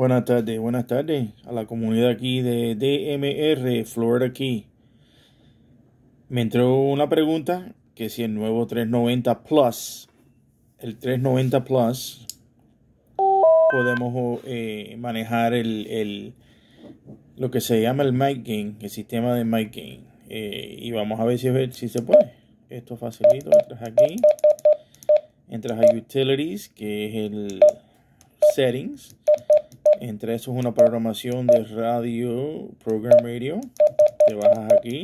Buenas tardes, buenas tardes a la comunidad aquí de DMR Florida Key. Me entró una pregunta que si el nuevo 390 Plus, el 390 Plus, podemos eh, manejar el, el, lo que se llama el mic gain, el sistema de mic gain. Eh, y vamos a ver si, si se puede. Esto facilito, entras aquí, entras a Utilities, que es el Settings entre eso es una programación de radio, program radio. Te bajas aquí.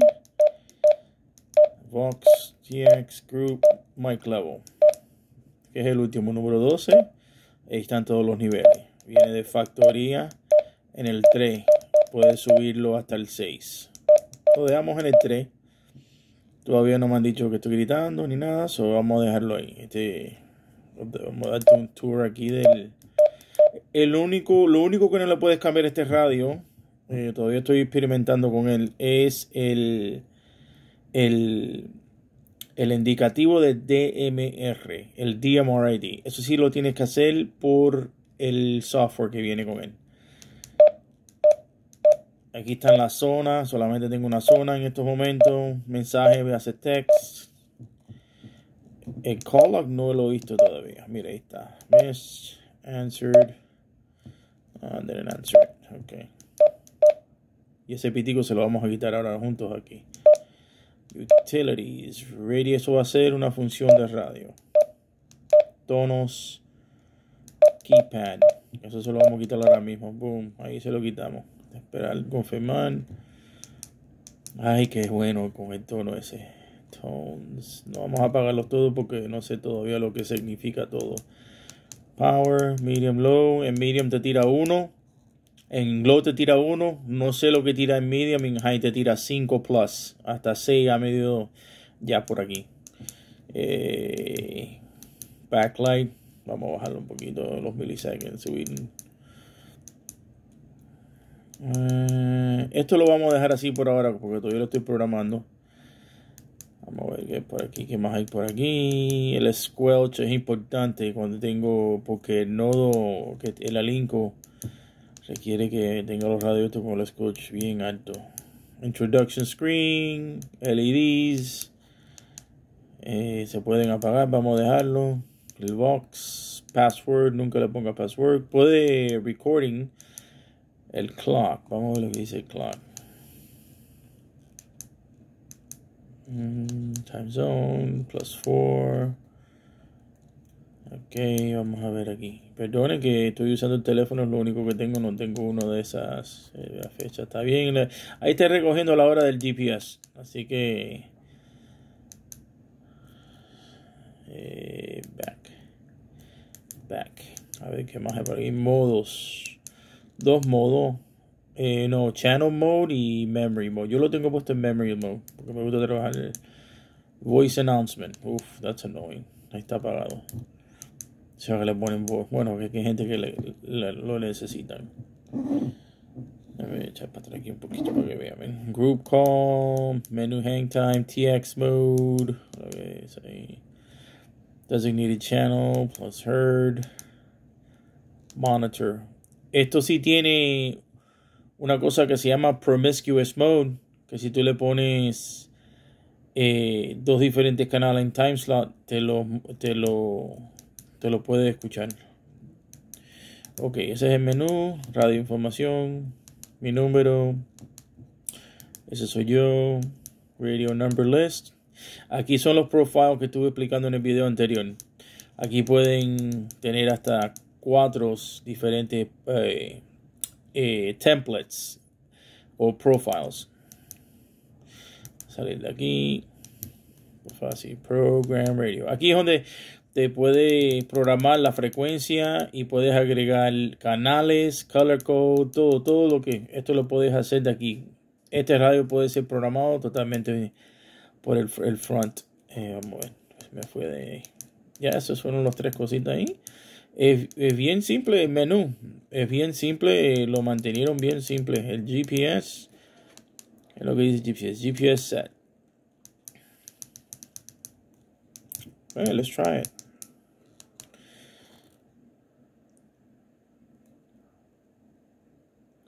Vox TX Group Mic Level. Que es el último, número 12. Ahí están todos los niveles. Viene de factoría en el 3. Puedes subirlo hasta el 6. Lo dejamos en el 3. Todavía no me han dicho que estoy gritando ni nada. Solo vamos a dejarlo ahí. Este, vamos a darte un tour aquí del único, lo único que no le puedes cambiar este radio, eh, todavía estoy experimentando con él, es el, el, indicativo de DMR, el DMRID. Eso sí lo tienes que hacer por el software que viene con él. Aquí en la zona. solamente tengo una zona en estos momentos. Mensaje, voy a hacer text. El call log no lo he visto todavía. Mira, ahí está. Miss, answered. Ah, answer Okay. Y ese pitico se lo vamos a quitar ahora juntos aquí. Utilities. Radio, eso va a ser una función de radio. Tonos. Keypad. Eso se lo vamos a quitar ahora mismo. Boom. Ahí se lo quitamos. Esperar, confirmar. Ay, qué bueno con el tono ese. Tones. No vamos a apagarlos todo porque no sé todavía lo que significa todo. Power, medium, low. En medium te tira 1. En low te tira 1. No sé lo que tira en medium. En high te tira 5 plus. Hasta 6 a medio ya por aquí. Eh, backlight. Vamos a bajarlo un poquito los milliseconds. Subir. Eh, esto lo vamos a dejar así por ahora porque todavía lo estoy programando. Vamos a ver qué por aquí, qué más hay por aquí. El squelch es importante cuando tengo, porque el nodo, que el alinco, requiere que tenga los radios con el squelch bien alto. Introduction screen, LEDs, eh, se pueden apagar, vamos a dejarlo. El box, password, nunca le ponga password. Puede recording, el clock, vamos a ver lo que dice el clock. Mm time zone, plus 4. Ok, vamos a ver aquí. Perdone que estoy usando el teléfono, es lo único que tengo, no tengo uno de esas eh, Fechas, Está bien, ahí está recogiendo la hora del GPS. Así que... Eh, back. Back. A ver qué más hay por aquí. Modos. Dos modos. Eh, no, Channel Mode y Memory Mode. Yo lo tengo puesto en Memory Mode porque me gusta trabajar Voice announcement. Uf, that's annoying. Ahí está apagado. Se va que le ponen voz. Bueno, que hay gente que le, lo necesitan. A echar para atrás aquí un poquito para que vean. Group call, menu hang time, TX mode. A ver, es Designated channel, plus heard. Monitor. Esto sí tiene una cosa que se llama promiscuous mode. Que si tú le pones eh, dos diferentes canales en time slot, te lo, te lo, te lo puedes escuchar. Ok, ese es el menú, radio información, mi número, ese soy yo, radio number list. Aquí son los profiles que estuve explicando en el video anterior. Aquí pueden tener hasta cuatro diferentes eh, eh, templates o profiles salir de aquí. Fácil, Program Radio. Aquí es donde te puede programar la frecuencia y puedes agregar canales, color code, todo, todo lo que esto lo puedes hacer de aquí. Este radio puede ser programado totalmente por el, front. Eh, vamos a ver, me fue de ahí. Ya, esos fueron los tres cositas ahí. Es, bien simple el menú. Es bien simple, eh, lo mantenieron bien simple. El GPS, lo que dice GPS, GPS set. Bueno, let's try it.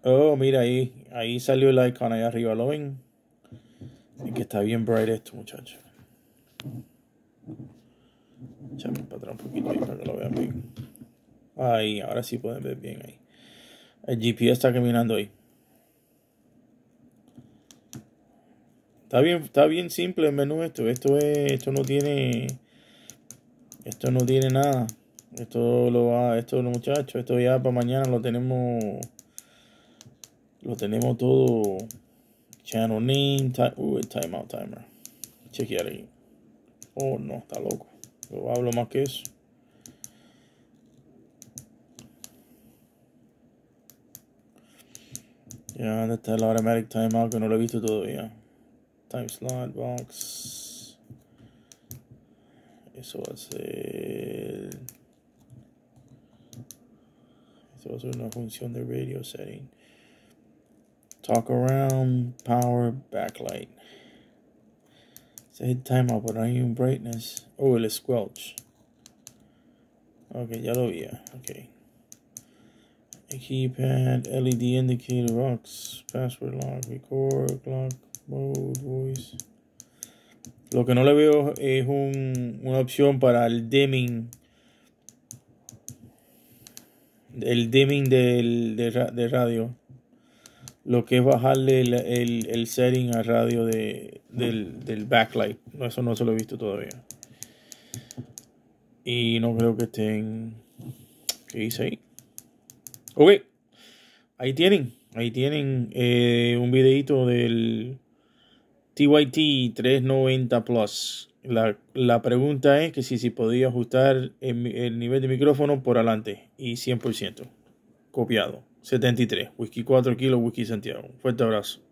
Oh, mira, ahí, ahí salió el icon ahí arriba, ¿lo ven? Así que está bien bright esto, muchachos. Echame para atrás un poquito ahí para que lo vean bien. Ahí, ahora sí pueden ver bien ahí. El GPS está caminando ahí. Está bien, está bien simple el menú esto. Esto es, esto no tiene, esto no tiene nada. Esto lo va, esto los muchachos, esto ya para mañana lo tenemos, lo tenemos todo. Channel name, uh, timeout timer. Chequear ahí. Oh no, está loco. Yo hablo más que eso. Ya, dónde está el automatic timeout que no lo he visto todavía. Time slot box it's also es also a function. The radio setting talk around power backlight se hit timeout pero hay un brightness oh it squelch ok yellow yeah ok a keypad led indicator box password lock record clock Lo que no le veo es un, una opción para el dimming. El dimming del, de, radio. Lo que es bajarle el, el, setting a radio de, del, del backlight. Eso no se lo he visto todavía. Y no creo que estén. ¿Qué dice ahí? Ok. Ahí tienen. Ahí tienen eh, un videito del TYT 390 Plus. La, pregunta es que si, se podía ajustar el, nivel de micrófono por adelante y 100%. Copiado. 73. Whisky 4 kilos, Whisky Santiago. Fuerte abrazo.